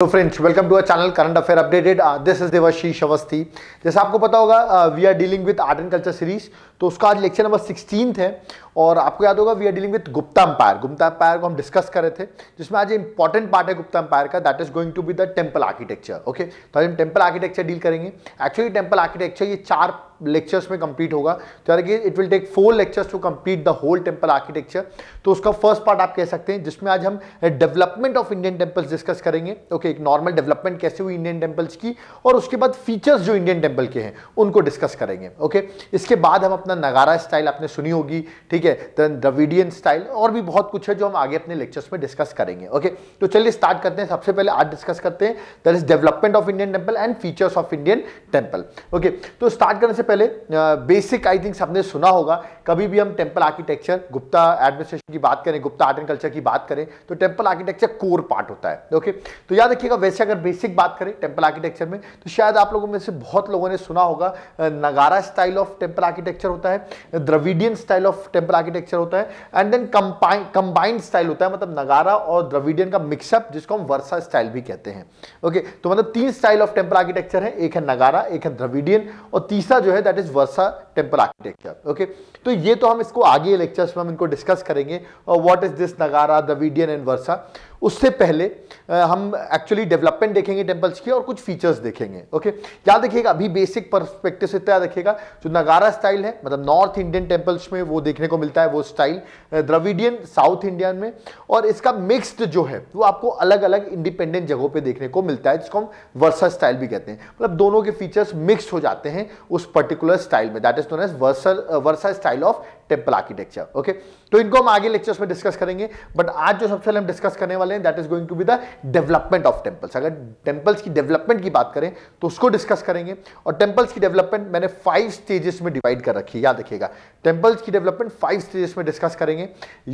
तो friends welcome to our channel current affair updated this is Devashish Awasthi जैसे आपको पता होगा we are dealing with art and culture series तो उसका आज लेक्चर नंबर सिक्सटीन है और आपको याद होगा we are dealing with Gupta empire Gupta empire को हम डिस्कस कर रहे थे जिसमें आज इंपॉर्टेंट पार्ट है गुप्ता अंपायर का that is going to be the temple architecture okay तो आज हम टेम्पल आर्किटेक्चर डील करेंगे एक्चुअली टेम्पल आर्किटेक्चर ये चार लेक्चर्स में कंप्लीट होगा तो यार it will take four lectures to complete the whole temple architecture तो उसका फर्स्ट पार्ट आप कह सकते हैं जिसमें आज हम development of Indian temples discuss करेंगे ओके okay, एक नॉर्मल डेवलपमेंट कैसे हुई इंडियन टेम्पल्स की और उसके बाद फीचर्स जो इंडियन टेम्पल के हैं उनको डिस्कस करेंगे ओके okay? इसके बाद हम अपना नगारा स्टाइल आपने सुनी होगी ठीक है है देन द्रविडियन स्टाइल और भी बहुत कुछ है जो हम आगे अपने लेक्चर्स में डिस्कस करेंगे ओके तो चलिए स्टार्ट करते हैं सबसे पहले आज डिस्कस करते हैं that is development of Indian temple and features of Indian temple okay तो स्टार्ट करने से पहले बेसिक आई थिंक सबने सुना होगा कभी भी हम टेम्पल आर्किटेक्चर गुप्ता एडमिनिस्ट्रेशन की बात करें गुप्ता आर्ट एंड कल्चर की बात करें तो टेम्पल आर्किटेक्चर कोर पार्ट होता है ओके तो याद रखिएगा वैसे अगर बेसिक बात करें टेम्पल आर्किटेक्चर में तो शायद आप लोगों में से बहुत लोगों ने सुना होगा नगारा स्टाइल ऑफ टेम्पल आर्किटेक्चर होता है Dravidian style of temple architecture होता है एंड देन कंबाइंड स्टाइल होता है मतलब नगारा और द्रविडियन का मिक्सअप जिसको हम वर्षा स्टाइल भी कहते हैं ओके okay, तो मतलब तीन स्टाइल ऑफ टेम्पल आर्किटेक्चर है एक है नगारा एक है द्रविडियन और तीसरा जो है दैट इज वर्षा टेम्पल आर्किटेक्चर ओके तो ये तो हम इसको आगे लेक्चर्स में हम इनको डिस्कस करेंगे और what is this Nagara Dravidian and वर्षा उससे पहले हम एक्चुअली डेवलपमेंट देखेंगे टेम्पल्स की और कुछ फीचर्स देखेंगे ओके याद देखिएगा अभी बेसिक परस्पेक्टिव से इतना देखिएगा जो नगारा स्टाइल है मतलब नॉर्थ इंडियन टेम्पल्स में वो देखने को मिलता है वो स्टाइल द्रविडियन साउथ इंडियन में और इसका मिक्सड जो है वो आपको अलग अलग इंडिपेंडेंट जगहों पर देखने को मिलता है जिसको हम वर्सल स्टाइल भी कहते हैं मतलब दोनों के फीचर्स मिक्सड हो जाते हैं उस पर्टिकुलर स्टाइल में दैट इज नोन एज वर्सल वर्सा style of temple architecture okay तो इनको हम आगे लेक्चर्स में डिस्कस करेंगे बट आज जो सबसे पहले हम डिस्कस करने वाले हैं that is going to be the development of temples अगर टेम्पल्स की डेवलपमेंट की बात करें तो उसको डिस्कस करेंगे और टेम्पल्स की डेवलपमेंट मैंने फाइव स्टेजेस में डिवाइड कर रखी है याद रखिएगा टेम्पल्स की डेवलपमेंट फाइव स्टेजेस में डिस्कस करेंगे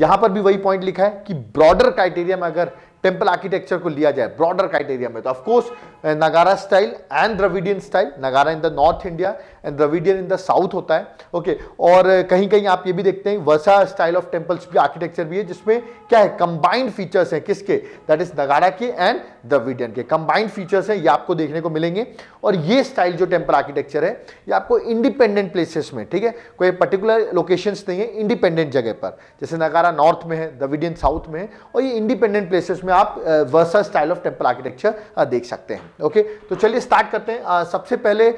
यहां पर भी वही पॉइंट लिखा है कि ब्रॉडर क्राइटेरिया में अगर टेम्पल आर्किटेक्चर को लिया जाए ब्रॉडर क्राइटेरिया में तो ऑफकोर्स नगारा style and Dravidian style Nagara in the north India Dravidian in the south होता है ओके और कहीं कहीं आप ये भी देखते हैं वर्षा स्टाइल ऑफ टेम्पल्स भी आर्किटेक्चर भी है जिसमें क्या है कंबाइंड फीचर्स हैं किसके दैट इज नगाड़ा के एंड द्रविडियन के कंबाइंड फीचर्स हैं ये आपको देखने को मिलेंगे और ये स्टाइल जो टेम्पल आर्किटेक्चर है ये आपको इंडिपेंडेंट प्लेसेस में ठीक है कोई पर्टिकुलर लोकेशन नहीं है इंडिपेंडेंट जगह पर जैसे नगारा नॉर्थ में है द्रविडियन साउथ में है और ये इंडिपेंडेंट प्लेसेस में आप वर्षा स्टाइल ऑफ टेम्पल आर्किटेक्चर देख सकते हैं ओके तो चलिए स्टार्ट करते हैं सबसे पहले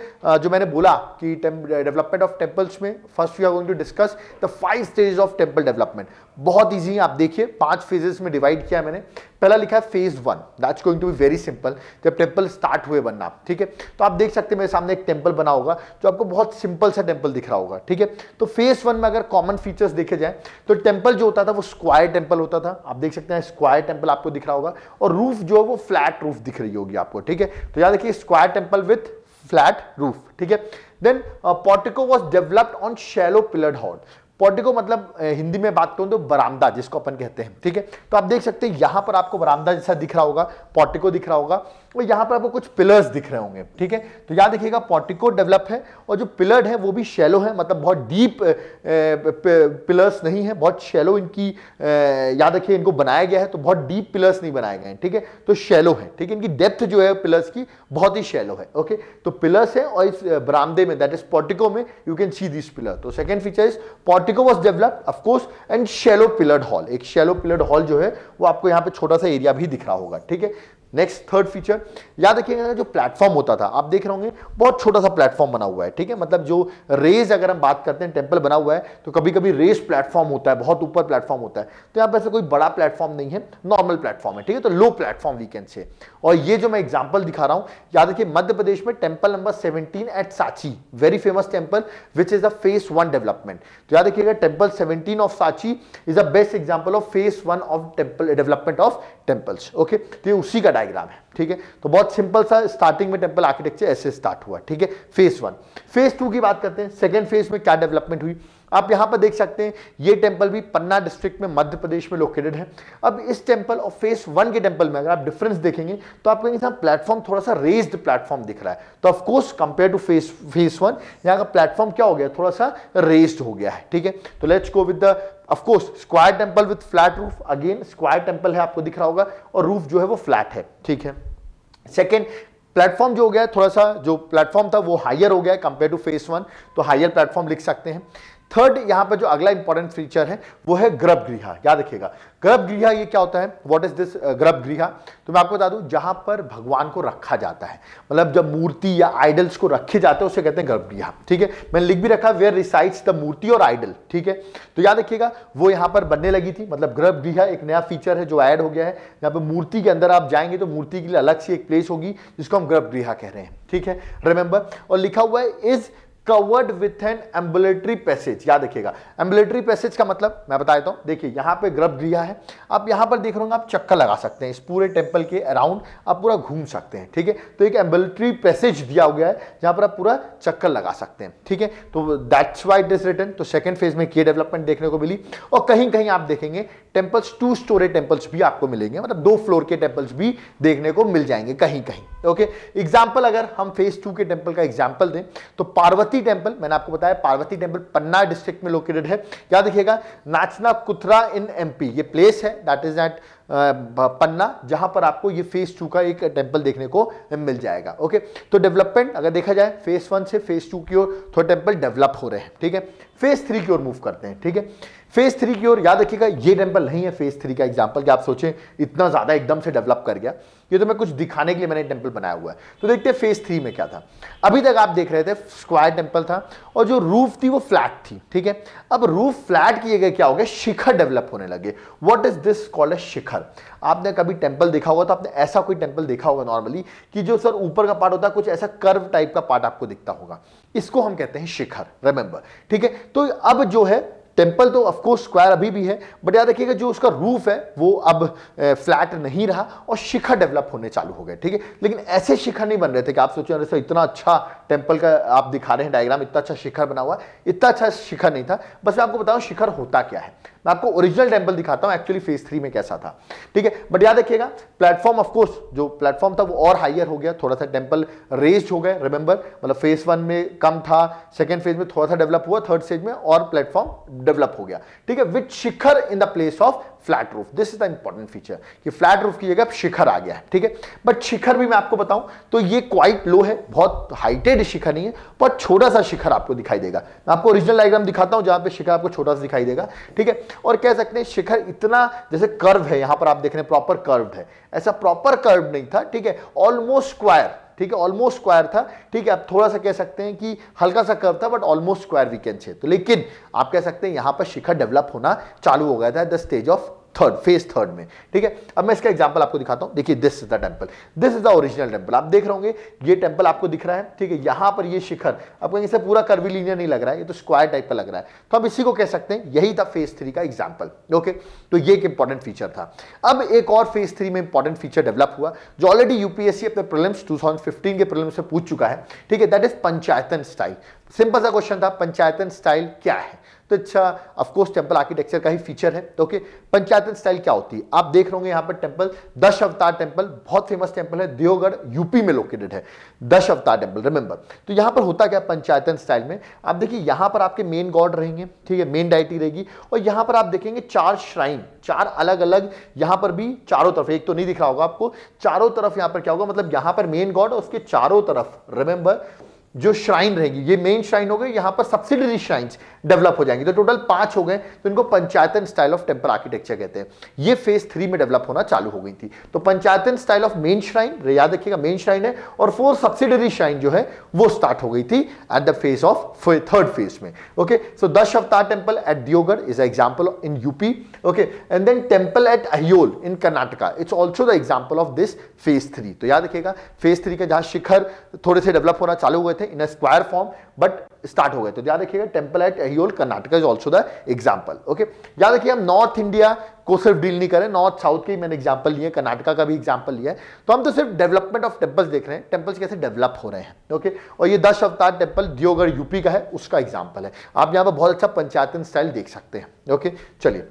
जो मैंने बोला कि डेवलपमेंट ऑफ टेम्पल्स में first we are going to discuss the five stage of temple development बहुत ईजी है आप देखिए पांच फेजेस में डिवाइड किया मैंने पहला लिखा है phase one that's going to be very simple जब टेम्पल स्टार्ट हुए बनना ठीक है तो आप देख सकते हैं मेरे सामने एक टेम्पल बना होगा जो आपको बहुत सिंपल सा टेम्पल दिख रहा होगा ठीक है तो फेज वन में अगर कॉमन फीचर्स देखे जाए तो टेम्पल जो होता था वो स्क्वायर टेम्पल होता था आप देख सकते हैं स्क्वायर टेम्पल आपको दिख रहा होगा और रूफ जो है वो फ्लैट रूफ दिख रही होगी आपको ठीक है तो याद रखिए square temple with flat roof ठीक है then portico was developed on shallow pillared hall portico मतलब uh, हिंदी में बात करूं तो बरामदा जिसको अपन कहते हैं ठीक है तो आप देख सकते हैं यहां पर आपको बरामदा जैसा दिख रहा होगा पोर्टिको दिख रहा होगा और यहां पर आपको कुछ पिलर्स दिख रहे होंगे ठीक है तो याद देखिएगा पॉटिको डेवलप है और जो पिलर्ड है वो भी शेलो है मतलब बहुत डीप पिलर्स नहीं है बहुत शेलो इनकी याद रखिए इनको बनाया गया है तो बहुत डीप पिलर्स नहीं बनाए गए हैं ठीक है तो शेलो है ठीक है इनकी डेप्थ जो है पिलर्स की बहुत ही शेलो है ओके तो पिलर्स है और इस बरामदे में दैट इज पॉटिको में you can see this pillar तो second feature is portico was develop of course and shallow pillared hall एक शेलो पिलर्ड हॉल जो है वो आपको यहाँ पे छोटा सा एरिया भी दिख रहा होगा ठीक है नेक्स्ट थर्ड फीचर याद रखिएगा जो प्लेटफॉर्म होता था आप देख रहे होंगे बहुत छोटा सा प्लेटफॉर्म बना हुआ है ठीक है मतलब जो रेज अगर हम बात करते हैं टेम्पल बना हुआ है तो कभी कभी रेज प्लेटफॉर्म होता है बहुत ऊपर प्लेटफॉर्म होता है तो यहाँ पर ऐसा कोई बड़ा प्लेटफॉर्म नहीं है नॉर्मल प्लेटफॉर्म है ठीक है तो लो प्लेटफॉर्म वीकेंड से और ये जो मैं एग्जाम्पल दिखा रहा हूँ याद रखिए मध्य प्रदेश में टेम्पल नंबर सेवनटीन एट साची very famous temple which is a phase one development तो याद रखिएगा टेम्पल सेवनटीन ऑफ साची is a best example of phase one of temple development of temples okay तो उसी का डायग्राम है ठीक है तो बहुत सिंपल सा स्टार्टिंग में टेम्पल आर्किटेक्चर ऐसे स्टार्ट हुआ ठीक है फेज वन फेज टू की बात करते हैं सेकेंड फेज में क्या डेवलपमेंट हुई आप यहां पर देख सकते हैं ये टेम्पल भी पन्ना डिस्ट्रिक्ट में मध्य प्रदेश में लोकेटेड है अब इस टेम्पल और फेस वन के टेम्पल में अगर आप डिफरेंस देखेंगे तो आपको यहाँ प्लेटफॉर्म थोड़ा सा रेज्ड प्लेटफॉर्म दिख रहा है तो of course compare to phase phase one यहाँ का प्लेटफॉर्म क्या हो गया थोड़ा सा रेज्ड हो गया है ठीक है तो let's go with the of course square temple with flat roof again square temple है आपको दिख रहा होगा और रूफ जो है वो फ्लैट है ठीक है सेकेंड प्लेटफॉर्म जो हो गया थोड़ा सा जो प्लेटफॉर्म था वो हायर हो गया कंपेयर टू फेस वन तो हायर प्लेटफॉर्म लिख सकते हैं थर्ड यहां पर जो अगला इंपॉर्टेंट फीचर है वो है गर्भगृह याद रखिएगा गर्भगृह ये क्या होता है व्हाट इज दिस गर्भगृह तो मैं आपको बता दूं जहां पर भगवान को रखा जाता है मतलब जब मूर्ति या आइडल्स को रखे जाते हैं उसे कहते हैं गर्भगृह ठीक है मैंने लिख भी रखा वेयर रिसाइड्स द मूर्ति और आइडल ठीक है तो याद रखिएगा वो यहां पर बनने लगी थी मतलब गर्भगृह एक नया फीचर है जो ऐड हो गया है यहाँ पर मूर्ति के अंदर आप जाएंगे तो मूर्ति के लिए अलग सी एक प्लेस होगी जिसको हम गर्भगृह कह रहे हैं ठीक है रिमेंबर और लिखा हुआ है is covered with an ambulatory passage याद रखिएगा एम्बुलेटरी पैसेज का मतलब मैं बता देता हूँ देखिए यहाँ पे ग्रभ दिया है आप यहाँ पर देख रहे आप चक्कर लगा सकते हैं इस पूरे टेम्पल के अराउंड आप पूरा घूम सकते हैं ठीक है तो एक एम्बुलेटरी पैसेज दिया हो गया है जहाँ पर आप पूरा चक्कर लगा सकते हैं ठीक है तो दैट्स वाई इट रिटर्न तो सेकेंड फेज में ये डेवलपमेंट देखने को मिली और कहीं कहीं आप देखेंगे टेम्पल्स टू स्टोरेज टेम्पल्स भी आपको मिलेंगे मतलब दो फ्लोर के टेम्पल्स भी देखने को मिल जाएंगे कहीं कहीं ओके एग्जाम्पल अगर हम फेज टू के टेम्पल का एग्जाम्पल दें तो पार्वती पार्वती टेम्पल मैंने आपको बताया पार्वती टेम्पल पन्ना डिस्ट्रिक्ट में लोकेटेड है क्या देखिएगा नाचना कुथरा इन एमपी ये प्लेस है दैट इज दैट पन्ना जहां पर आपको ये फेज टू का एक टेम्पल देखने को मिल जाएगा ओके तो डेवलपमेंट अगर देखा जाए फेज वन से फेज टू की ओर थोड़े टेम्पल डेवलप हो रहे हैं ठीक है फेज थ्री की ओर मूव करते हैं ठीक है फेज थ्री की ओर याद रखिएगा ये टेम्पल नहीं है फेज थ्री का एग्जाम्पल कि आप सोचें इतना ज़्यादा एकदम से डेवलप कर गया ये तो मैं कुछ दिखाने के लिए मैंने टेम्पल बनाया हुआ है तो देखते हैं फेज थ्री में क्या था अभी तक आप देख रहे थे स्क्वायर टेम्पल था और जो रूफ थी वो फ्लैट थी ठीक है अब रूफ फ्लैट किए गए क्या हो गया शिखर डेवलप होने लगे what is this called a shikhara आपने कभी टेम्पल देखा होगा तो आपने ऐसा कोई टेम्पल देखा होगा नॉर्मली कि जो सर ऊपर का पार्ट होता है कुछ ऐसा कर्व टाइप का पार्ट आपको दिखता होगा इसको हम कहते हैं शिखर रिमेंबर ठीक है तो अब जो है टेम्पल तो ऑफकोर्स स्क्वायर अभी भी है बट याद रखिएगा जो उसका रूफ है वो अब फ्लैट नहीं रहा और शिखर डेवलप होने चालू हो गए ठीक है लेकिन ऐसे शिखर नहीं बन रहे थे कि आप सोचो अरे सर इतना अच्छा टेम्पल का आप दिखा रहे हैं डायग्राम इतना अच्छा शिखर बना हुआ इतना अच्छा शिखर नहीं था बस मैं आपको बताऊँ शिखर होता क्या है मैं आपको ओरिजिनल टेम्पल दिखाता हूँ एक्चुअली फेज थ्री में कैसा था ठीक है बट याद रखिएगा प्लेटफॉर्म ऑफकोर्स जो प्लेटफॉर्म था वो और हाइयर हो गया थोड़ा सा टेम्पल रेज हो गया रिमेंबर मतलब फेज वन में कम था सेकेंड फेज में थोड़ा सा डेवलप हुआ थर्ड स्टेज में और प्लेटफॉर्म डेवलप हो गया ठीक है with shikhara in the place of flat roof this is the important feature कि फ्लैट रूफ की जगह अब शिखर आ गया है ठीक है बट शिखर भी मैं आपको बताऊं तो ये क्वाइट लो है बहुत हाइटेड शिखर नहीं है बहुत छोटा सा शिखर आपको दिखाई देगा मैं आपको ओरिजिनल डायग्राम दिखाता हूं जहां पे शिखर आपको छोटा सा दिखाई देगा ठीक है और कह सकते हैं शिखर इतना जैसे कर्व है यहां पर आप देख रहे हैं प्रॉपर कर्व है ऐसा प्रॉपर कर्व नहीं था ठीक है ऑलमोस्ट स्क्वायर ठीक है ऑलमोस्ट स्क्वायर था ठीक है आप थोड़ा सा कह सकते हैं कि हल्का सा कर्व था but almost square we can say तो लेकिन आप कह सकते हैं यहां पर शिखर डेवलप होना चालू हो गया था the stage of third phase third में ठीक है अब मैं इसका एग्जाम्पल आपको दिखाता हूं देखिए this is the temple this is the original temple आप देख रहे होंगे ये टेम्पल आपको दिख रहा है ठीक है यहां पर ये शिखर आपको इसे पूरा कर्वीलिनियर नहीं लग रहा है ये तो स्क्वायर टाइप का लग रहा है तो आप इसी को कह सकते हैं यही था फेज थ्री का एग्जाम्पल ओके तो ये एक इंपॉर्टेंट फीचर था अब एक और फेज थ्री में इंपॉर्टेंट फीचर डेवलप हुआ जो ऑलरेडी यूपीएससी अपने प्रिलिम्स 2015 के प्रॉब्लम से पूछ चुका है ठीक है that is panchayatana style simple सा क्वेश्चन था पंचायतन स्टाइल क्या है तो अच्छा ऑफकोर्स टेम्पल आर्किटेक्चर का ही फीचर है तो ओके पंचायत स्टाइल क्या होती है आप देख रहे होंगे पर टेम्पल दश अवतार टेम्पल बहुत फेमस टेम्पल है देवगढ़ यूपी में लोकेटेड है दश अवतार टेम्पल रिमेंबर तो यहां पर होता क्या पंचायतन स्टाइल में आप देखिए यहां पर आपके मेन गॉड रहेंगे ठीक है मेन डायटी रहेगी और यहां पर आप देखेंगे चार श्राइन चार अलग अलग यहां पर भी चारों तरफ एक तो नहीं दिख रहा होगा आपको चारों तरफ यहां पर क्या होगा मतलब यहां पर मेन गॉड और उसके चारों तरफ रिमेंबर जो श्राइन रहेगी ये मेन श्राइन हो गए यहाँ पर सब्सिडरी श्राइन्स डेवलप हो जाएंगे तो टोटल पांच हो गए तो इनको panchayatana style of temple architecture कहते हैं ये फेज थ्री में डेवलप होना चालू हो गई थी तो panchayatana style of main shrine याद रखिएगा मेन श्राइन है और फोर सब्सिडरी श्राइन जो है वो स्टार्ट हो गई थी at the phase of third phase में okay so Dashavatara temple at Deogarh is example in UP okay and then temple at Aihole in Karnataka it's also the example of this phase three तो याद रखिएगा फेज थ्री का जहां शिखर थोड़े से develop होना चालू हुए थे थे in square form but start हो गए तो याद रखिएगा temple at Aihole Karnataka is also the example okay याद रखिए हम नॉर्थ इंडिया को सिर्फ डील नहीं करें नॉर्थ साउथ के मैंने एग्जाम्पल लिए कर्नाटका का भी एग्जाम्पल लिया है तो हम तो सिर्फ डेवलपमेंट ऑफ टेम्पल्स देख रहे हैं टेम्पल्स कैसे डेवलप हो रहे हैं ओके और ये दस अवतार टेम्पल दियोगढ़ यूपी का है उसका एग्जाम्पल है आप यहाँ पर बहुत अच्छा पंचायतन स्टाइल देख सकते हैं ओके चलिए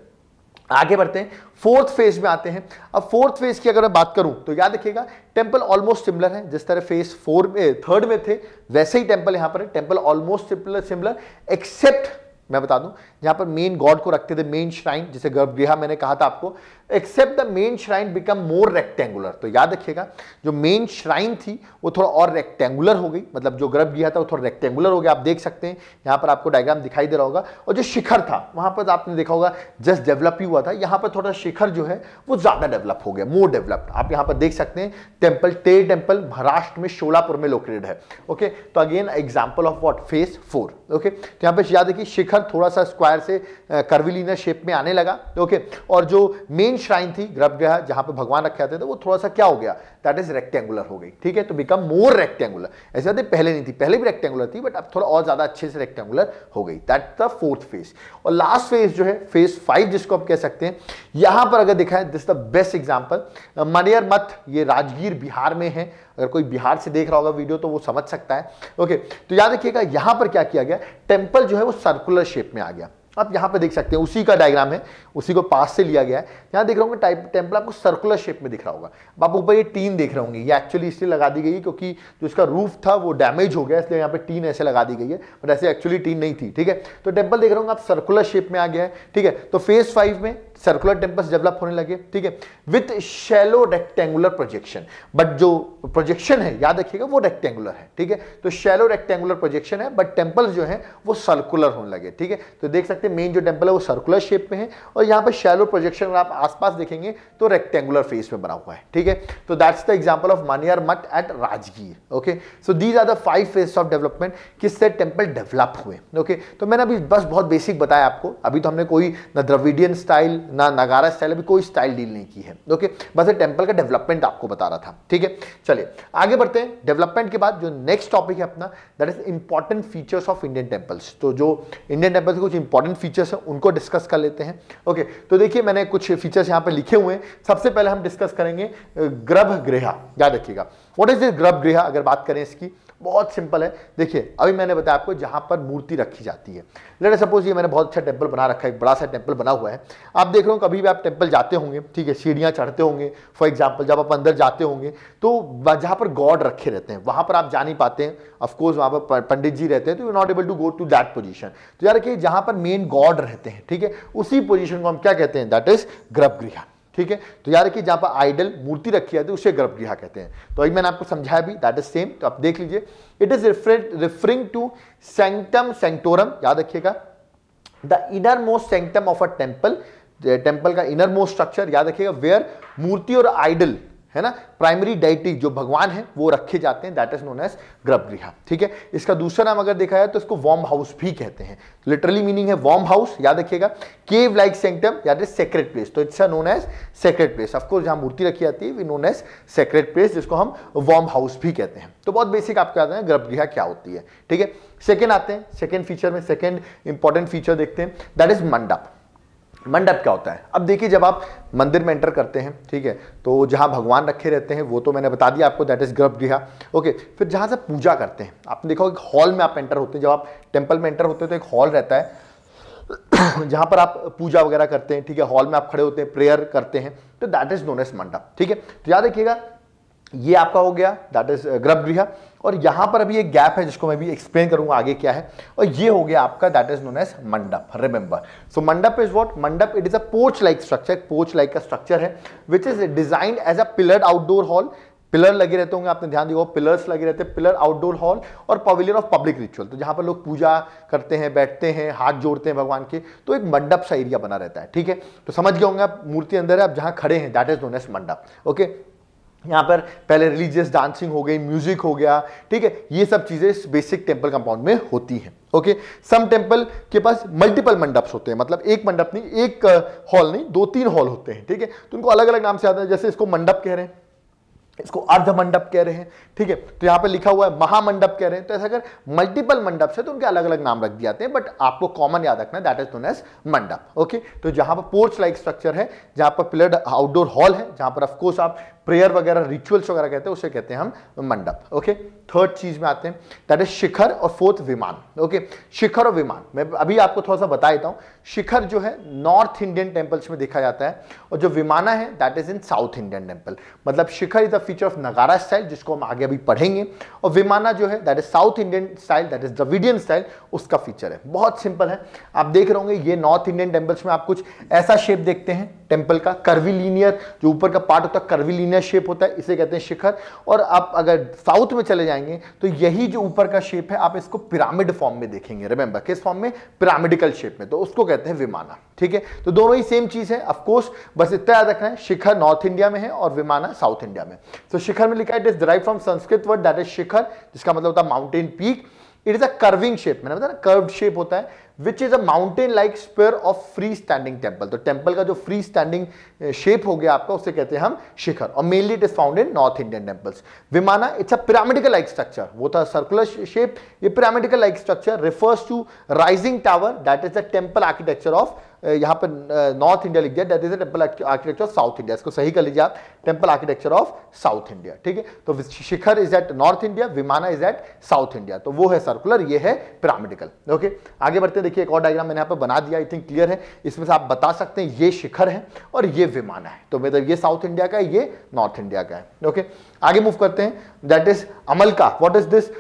आगे बढ़ते हैं फोर्थ फेज में आते हैं अब फोर्थ फेज की अगर मैं बात करूं तो याद रखिएगा टेंपल ऑलमोस्ट सिमिलर है जिस तरह फेज फोर में थर्ड में थे वैसे ही टेंपल यहां पर है टेंपल ऑलमोस्ट सिमिलर एक्सेप्ट मैं बता दूं जहां पर मेन गॉड को रखते थे मेन श्राइन जिसे गर्भगृह मैंने कहा था आपको except the main shrine become more rectangular तो याद रखिएगा जो मेन श्राइन थी वो थोड़ा और रेक्टेंगुलर हो गई मतलब जो गर्भगृह था वो थोड़ा रेक्टेंगुलर हो गया आप देख सकते हैं यहां पर आपको डायग्राम दिखाई दे रहा होगा और जो शिखर था वहां पर आपने देखा होगा जस्ट डेवलप ही हुआ था यहां पर थोड़ा शिखर जो है वो ज़्यादा डेवलप हो गया मोर डेवलप्ड आप यहां पर देख सकते हैं टेम्पल टे टेम्पल महाराष्ट्र में शोलापुर में लोकेटेड है ओके तो again example of what phase four okay तो यहां पर याद रखिए शिखर शिखर थोड़ा सा स्क्वायर से कर्विलीनर शेप में आने लगा ओके और जो मेन श्राइन थी गर्भगृह जहां पे भगवान रखे जाते थे वो थोड़ा सा क्या हो गया दैट इज रेक्टेंगुलर हो गई ठीक है तो बिकम मोर रेक्टेंगुलर ऐसे बात पहले नहीं थी पहले भी रेक्टेंगुलर थी बट अब थोड़ा और ज़्यादा अच्छे से रेक्टेंगुलर हो गई दैट द फोर्थ फेज और लास्ट फेज जो है फेज फाइव जिसको आप कह सकते हैं यहां पर अगर दिखाएं this the best example Maniyar Math ये राजगीर बिहार में है अगर कोई बिहार से देख रहा होगा वीडियो तो वो समझ सकता है ओके तो याद रखिएगा यहाँ पर क्या किया गया टेम्पल जो है वो सर्कुलर शेप में आ गया आप यहाँ पर देख सकते हैं उसी का डायग्राम है उसी को पास से लिया गया है यहाँ देख रहा हूँ टाइप टेम्पल आपको सर्कुलर शेप में दिख रहा होगा अब आप ऊपर ये टीन देख रहे होंगे ये एक्चुअली इसलिए लगा दी गई है क्योंकि जो इसका रूफ था वो डैमेज हो गया इसलिए यहाँ पे टीन ऐसे लगा दी गई है बट ऐसे एक्चुअली टीन नहीं थी ठीक है तो टेम्पल देख रहे होंगे आप सर्कुलर शेप में आ गया है ठीक है तो फेज फाइव में सर्कुलर टेम्पस डेवलप होने लगे ठीक है with shallow rectangular projection but जो प्रोजेक्शन है याद रखिएगा वो रेक्टेंगुलर है ठीक है तो शेलो रेक्टेंगुलर प्रोजेक्शन है बट टेम्पल्स जो है वो सर्कुलर होने लगे ठीक है तो देख सकते हैं मेन जो टेम्पल है वो सर्कुलर शेप में है और यहाँ पर शेलो प्रोजेक्शन अगर आप आसपास देखेंगे तो रेक्टेंगुलर फेस में बना हुआ है ठीक है तो that's the example of Maniyar Math at Rajgir okay so these are the five phase of development किससे टेम्पल डेवलप हुए ओके तो मैंने अभी बस बहुत बेसिक बताया आपको अभी तो हमने कोई न द्रविडियन स्टाइल ना नगारा स्टाइल अभी कोई स्टाइल डील नहीं की है ओके बस ये टेम्पल का डेवलपमेंट आपको बता रहा था ठीक है चलिए आगे बढ़ते हैं डेवलपमेंट के बाद जो नेक्स्ट टॉपिक है अपना that is important features of Indian temples तो जो इंडियन टेम्पल्स के कुछ इंपॉर्टेंट फीचर्स हैं उनको डिस्कस कर लेते हैं ओके तो देखिए मैंने कुछ फीचर्स यहाँ पर लिखे हुए हैं सबसे पहले हम डिस्कस करेंगे ग्रभ गर्भगृह याद रखिएगा व्हाट इज दिस गृह अगर बात करें इसकी बहुत सिंपल है देखिए अभी मैंने बताया आपको जहाँ पर मूर्ति रखी जाती है लेट सपोज ये मैंने बहुत अच्छा टेम्पल बना रखा है एक बड़ा सा टेम्पल बना हुआ है आप देख रहे हो कभी भी आप टेम्पल जाते होंगे ठीक है सीढ़ियाँ चढ़ते होंगे फॉर एग्जाम्पल जब आप अंदर जाते होंगे तो जहाँ पर गॉड रखे रहते हैं वहाँ पर आप जा नहीं पाते हैं ऑफकोर्स वहाँ पर पंडित जी रहते हैं तो you not able to go to that position तो यार कि जहाँ पर मेन गॉड रहते हैं ठीक है उसी पोजिशन को हम क्या कहते हैं दैट इज गर्भगृह ठीक है तो यार कि जहां पर आइडल मूर्ति रखी जाती है उसे गर्भगृह कहते हैं तो अभी मैंने आपको समझाया भी दैट इज सेम तो आप देख लीजिए it is referring to sanctum sanctorum याद रखिएगा the inner most sanctum of a temple temple का इनर मोस्ट स्ट्रक्चर याद रखिएगा वेयर मूर्ति और आइडल है ना प्राइमरी डाइटी जो भगवान है वो रखे जाते हैं that is known as garbhagriha ठीक है इसका दूसरा नाम अगर देखा जाए तो इसको वॉर्म हाउस भी कहते हैं लिटरली मीनिंग है वॉर्म हाउस याद रखिएगा केव लाइक सेंटम याद इज सेक्रेट प्लेस तो it's known as sacred place of course जहां मूर्ति रखी जाती है we known as sacred place जिसको हम वॉर्म हाउस भी कहते हैं तो बहुत बेसिक आपको याद है गर्भगृह क्या होती है ठीक है सेकेंड आते हैं सेकेंड फीचर में सेकेंड इंपॉर्टेंट फीचर देखते हैं दैट इज मंडप मंडप क्या होता है अब देखिए जब आप मंदिर में एंटर करते हैं ठीक है तो जहाँ भगवान रखे रहते हैं वो तो मैंने बता दिया आपको दैट इज़ गया ओके फिर जहाँ से पूजा करते हैं आपने देखा एक हॉल में आप एंटर होते हैं जब आप टेम्पल में एंटर होते हैं तो एक हॉल रहता है जहाँ पर आप पूजा वगैरह करते हैं ठीक है हॉल में आप खड़े होते हैं प्रेयर करते हैं तो दैट इज़ नोन एज मंडप ठीक है तो याद रखिएगा ये आपका हो गया दैट इज uh, ग्रभ गृह और यहां पर अभी एक गैप है जिसको मैं भी एक्सप्लेन करूंगा आगे क्या है और ये हो गया आपका that is known as mandapa remember so mandapa is what mandapa it is a porch like structure porch like का स्ट्रक्चर है which is designed as a pillar outdoor hall pillar लगे रहते होंगे आपने ध्यान दिया पिलर्स लगे रहते हैं पिलर आउटडोर हॉल और पवेलियन ऑफ पब्लिक रिचुअल तो जहां पर लोग पूजा करते हैं बैठते हैं हाथ जोड़ते हैं भगवान के तो एक मंडप सा एरिया बना रहता है ठीक है तो समझ गए होंगे आप मूर्ति अंदर है आप जहां खड़े हैं that is known as mandapa okay यहाँ पर पहले रिलीजियस डांसिंग हो गई म्यूजिक हो गया ठीक है ये सब चीज़ें इस बेसिक टेम्पल कंपाउंड में होती हैं ओके सम टेम्पल के पास मल्टीपल मंडप्स होते हैं मतलब एक मंडप नहीं एक हॉल नहीं दो तीन हॉल होते हैं ठीक है तो उनको अलग अलग नाम से आता है जैसे इसको मंडप कह रहे हैं इसको अर्ध मंडप कह रहे हैं ठीक है तो यहाँ पे लिखा हुआ है महामंडप कह रहे हैं तो ऐसा अगर मल्टीपल मंडप है तो उनके अलग अलग नाम रख दिए जाते हैं बट आपको कॉमन याद रखना that is known as mandapa okay तो जहां पर पोर्च लाइक स्ट्रक्चर है जहां पर प्लेड आउटडोर हॉल है जहां पर ऑफकोर्स आप प्रेयर वगैरह रिचुअल्स वगैरह कहते हैं उसे कहते हैं हम मंडप ओके थर्ड चीज में आते हैं दैट इज शिखर और फोर्थ विमान ओके शिखर और विमान मैं अभी आपको थोड़ा सा बता देता हूँ शिखर जो है नॉर्थ इंडियन टेम्पल्स में देखा जाता है और जो विमाना है that is in South Indian temple मतलब shikhara is a feature of Nagara style जिसको हम आगे अभी पढ़ेंगे और विमाना जो है that is South Indian style that is Dravidian style उसका फीचर है बहुत सिंपल है आप देख रहे होंगे ये नॉर्थ इंडियन टेम्पल्स में आप कुछ ऐसा शेप देखते हैं टेम्पल का कर्वीलिनियर जो ऊपर का पार्ट होता है कर्वीलिनियर शेप होता है इसे कहते हैं शिखर और आप अगर साउथ में चले जाएंगे तो यही जो ऊपर का शेप है आप इसको पिरामिड फॉर्म में देखेंगे रिमेंबर किस फॉर्म में पिरामिडिकल शेप में तो उसको कहते हैं विमाना ठीक है तो दोनों ही सेम चीज है ऑफकोर्स बस इतना याद रखना है शिखर नॉर्थ इंडिया में है और विमाना साउथ इंडिया में तो शिखर में लिखा है it is derive from Sanskrit word that is shikhara जिसका मतलब होता है mountain peak it is a curving shape मैंने बताया ना कर्व्ड शेप होता है which is a mountain like spire of free standing temple तो टेम्पल का जो फ्री स्टैंडिंग शेप हो गया आपका उसे कहते हैं हम शिखर और mainly it is found in North Indian temples vimana it's a pyramidical like structure वो था सर्कुलर शेप ये pyramidical like structure refers to rising tower that is a temple architecture of यहां पर नॉर्थ eh, इंडिया लिख दिया that is a temple architecture of South India इसको सही कर लीजिए आप temple architecture of South India ठीक है तो shikhara is at North India विमाना is at South India तो वो है सर्कुलर ये है पिरामिडिकल ओके आगे बढ़ते हैं देखिए एक और डायग्राम मैंने यहाँ पर बना दिया आई थिंक क्लियर है इसमें से आप बता सकते हैं ये शिखर है और ये विमान है तो मतलब ये साउथ इंडिया का है ये नॉर्थ इंडिया का है ओके आगे मूव करते हैं दैट इज अमल का वॉट इज दिस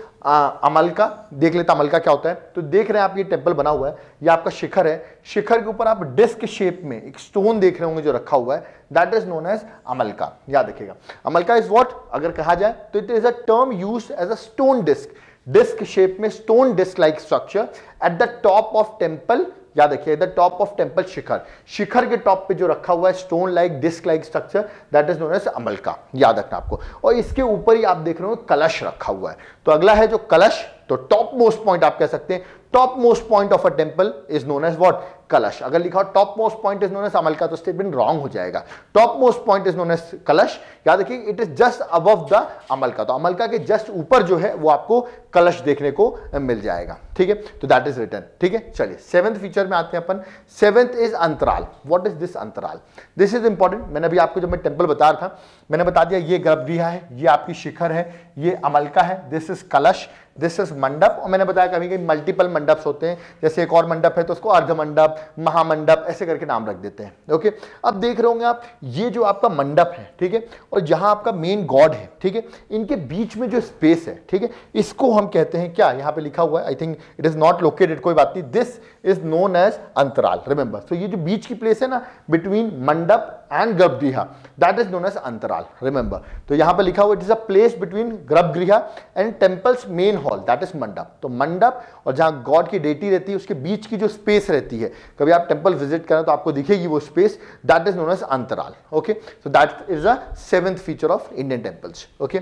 अमल का देख लेता अमल का क्या होता है तो देख रहे हैं आप ये टेम्पल बना हुआ है ये आपका शिखर है शिखर के ऊपर आप डिस्क शेप में एक स्टोन देख रहे होंगे जो रखा हुआ है that is known as amalaka याद रखिएगा अमलका इज वॉट अगर कहा जाए तो it is a term use as a stone disc disc shape में stone disc like structure at the top of temple याद रखिए the top of temple shikhara shikhara के टॉप पे जो रखा हुआ है stone like disc like structure that is known as का याद रखना आपको और इसके ऊपर ही आप देख रहे हो कलश रखा हुआ है तो अगला है जो कलश तो टॉप मोस्ट पॉइंट आप कह सकते हैं top most point of a temple is known as what kalash अगर लिखा हो top most point is known as amalaka तो स्टेटमेंट रॉन्ग हो जाएगा top most point is known as kalash याद रखिए it is just above the amalaka तो अमल का के जस्ट ऊपर जो है वो आपको कलश देखने को मिल जाएगा ठीक है तो दैट इज रिटर्न ठीक है चलिए सेवंथ फीचर में आते हैं अपन seventh is antarala what is this antarala this is important मैंने अभी आपको जब मैं टेम्पल बता रहा था मैंने बता दिया ये गर्भगृह है ये आपकी शिखर है ये अमलका है this is kalash this is mandapa और मैंने बताया कभी कभी मल्टीपल मंडप्स होते हैं जैसे एक और मंडप है तो उसको अर्ध मंडप महामंडप ऐसे करके नाम रख देते हैं ओके अब देख रहे होंगे आप ये जो आपका मंडप है ठीक है और जहां आपका मेन गॉड है ठीक है इनके बीच में जो स्पेस है ठीक है इसको हम कहते हैं क्या यहाँ पे लिखा हुआ है I think it is not located कोई बात नहीं this is known as antarala remember so ये जो बीच की प्लेस है ना between mandapa and garbhagriha that is known as antarala remember तो यहां पर लिखा हुआ it is a place between garbhagriha and temples main hall that is mandapa तो मंडप और जहां गॉड की डेटी रहती है उसके बीच की जो स्पेस रहती है कभी आप टेम्पल विजिट करें तो आपको दिखेगी वो space that is known as antarala okay so that is a seventh feature of Indian temples okay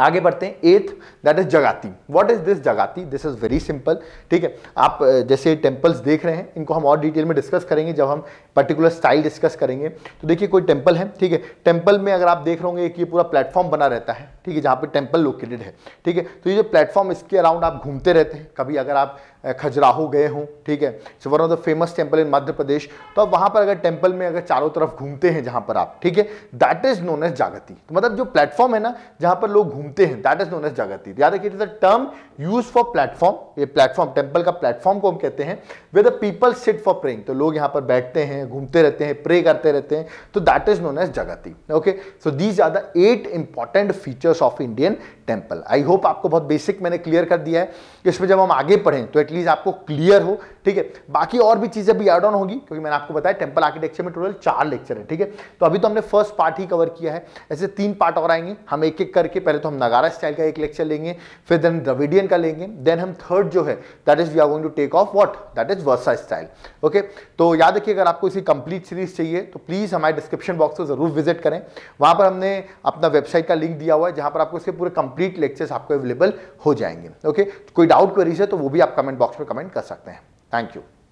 आगे बढ़ते हैं eighth that is jagati what is this jagati this is very simple ठीक है आप जैसे टेम्पल्स देख रहे हैं इनको हम और डिटेल में डिस्कस करेंगे जब हम पर्टिकुलर स्टाइल डिस्कस करेंगे तो देखिए कोई टेम्पल है ठीक है टेम्पल में अगर आप देख रहे होंगे कि ये पूरा प्लेटफॉर्म बना रहता है ठीक है जहाँ पर टेम्पल लोकेटेड है ठीक है तो ये जो प्लेटफॉर्म इसके अराउंड आप घूमते रहते हैं कभी अगर आप खजराहो गए हों ठीक है so one of the famous temple in Madhya Pradesh तो अब वहाँ पर अगर टेम्पल में अगर चारों तरफ घूमते हैं जहाँ पर आप ठीक है that is known as jagati तो मतलब जो प्लेटफॉर्म है ना जहाँ पर लोग घूमते हैं that is known as jagati याद रखिए टर्म यूज फॉर प्लेटफॉर्म ये प्लेटफॉर्म टेम्पल का प्लेटफॉर्म को हम कहते हैं where the people sit for praying तो लोग यहाँ पर बैठते हैं घूमते रहते हैं प्रे करते रहते हैं तो that is known as jagati okay so these are the eight important features of Indian temple I hope आपको बहुत बेसिक मैंने क्लियर कर दिया है इसमें जब हम आगे पढ़ें तो एटलीस्ट एटलीस्ट आपको क्लियर हो ठीक है बाकी और भी चीज़ें भी एड ऑन होगी क्योंकि मैंने आपको बताया टेम्पल आर्किटेक्चर में टोटल चार लेक्चर है ठीक है तो अभी तो हमने फर्स्ट पार्ट ही कवर किया है ऐसे तीन पार्ट और आएंगे हम एक एक करके पहले तो हम नगारा स्टाइल का एक लेक्चर लेंगे फिर देन द्रविडियन का लेंगे देन हम थर्ड जो है that is we are going to take of what that is वर्सा स्टाइल ओके तो याद रखिए अगर आपको इसी कंप्लीट सीरीज चाहिए तो प्लीज़ हमारे डिस्क्रिप्शन बॉक्स में जरूर विजिट करें वहां पर हमने अपना वेबसाइट का लिंक दिया हुआ है जहां पर आपको इसके पूरे कंप्लीट लेक्चर्स आपको अवेलेबल हो जाएंगे ओके कोई डाउट क्वेरीज है तो वो भी आप कमेंट बॉक्स में कमेंट कर सकते हैं थैंक यू